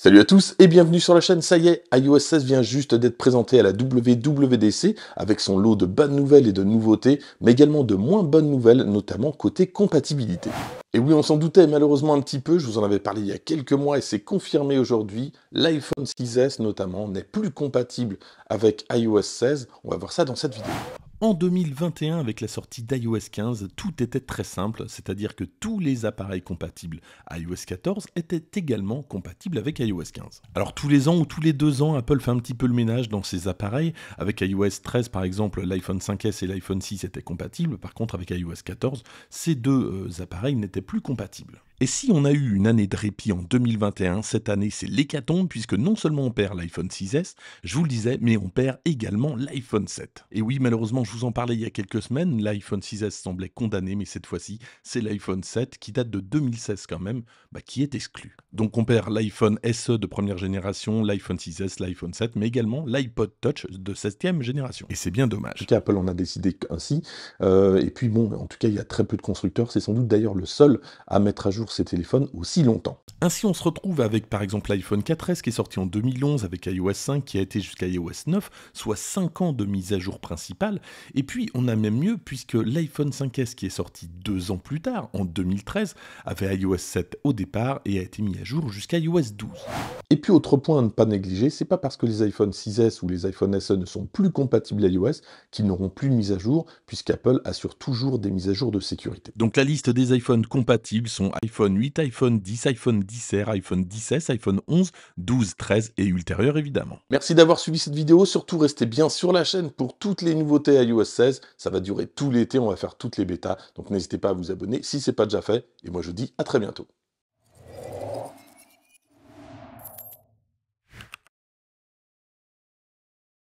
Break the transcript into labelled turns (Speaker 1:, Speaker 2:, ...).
Speaker 1: Salut à tous et bienvenue sur la chaîne. Ça y est, iOS 16 vient juste d'être présenté à la WWDC avec son lot de bonnes nouvelles et de nouveautés, mais également de moins bonnes nouvelles, notamment côté compatibilité. Et oui, on s'en doutait malheureusement un petit peu, je vous en avais parlé il y a quelques mois et c'est confirmé aujourd'hui, l'iPhone 6S notamment n'est plus compatible avec iOS 16, on va voir ça dans cette vidéo. En 2021, avec la sortie d'iOS 15, tout était très simple, c'est-à-dire que tous les appareils compatibles à iOS 14 étaient également compatibles avec iOS 15. Alors tous les ans ou tous les deux ans, Apple fait un petit peu le ménage dans ses appareils. Avec iOS 13 par exemple, l'iPhone 5S et l'iPhone 6 étaient compatibles, par contre avec iOS 14, ces deux euh, appareils n'étaient plus compatibles. Et si on a eu une année de répit en 2021, cette année c'est l'hécatombe puisque non seulement on perd l'iPhone 6S, je vous le disais, mais on perd également l'iPhone 7. Et oui, malheureusement, je vous en parlais il y a quelques semaines, l'iPhone 6S semblait condamné, mais cette fois-ci, c'est l'iPhone 7, qui date de 2016 quand même, bah, qui est exclu. Donc on perd l'iPhone SE de première génération, l'iPhone 6S, l'iPhone 7, mais également l'iPod Touch de 16e génération. Et c'est bien dommage. En tout cas, Apple en a décidé ainsi. Euh, et puis bon, en tout cas, il y a très peu de constructeurs. C'est sans doute d'ailleurs le seul à mettre à jour ses téléphones aussi longtemps. Ainsi, on se retrouve avec par exemple l'iPhone 4S qui est sorti en 2011 avec iOS 5 qui a été jusqu'à iOS 9, soit 5 ans de mise à jour principale, et puis, on a même mieux, puisque l'iPhone 5S qui est sorti deux ans plus tard, en 2013, avait iOS 7 au départ et a été mis à jour jusqu'à iOS 12. Et puis, autre point à ne pas négliger, c'est pas parce que les iPhone 6S ou les iPhone SE ne sont plus compatibles à iOS qu'ils n'auront plus de mise à jour, puisqu'Apple assure toujours des mises à jour de sécurité. Donc, la liste des iPhones compatibles sont iPhone 8, iPhone 10, iPhone 10R, iPhone 10S, iPhone 11, 12, 13 et ultérieur évidemment. Merci d'avoir suivi cette vidéo, surtout restez bien sur la chaîne pour toutes les nouveautés iOS iOS 16. Ça va durer tout l'été, on va faire toutes les bêtas. Donc n'hésitez pas à vous abonner si ce n'est pas déjà fait. Et moi je vous dis à très bientôt.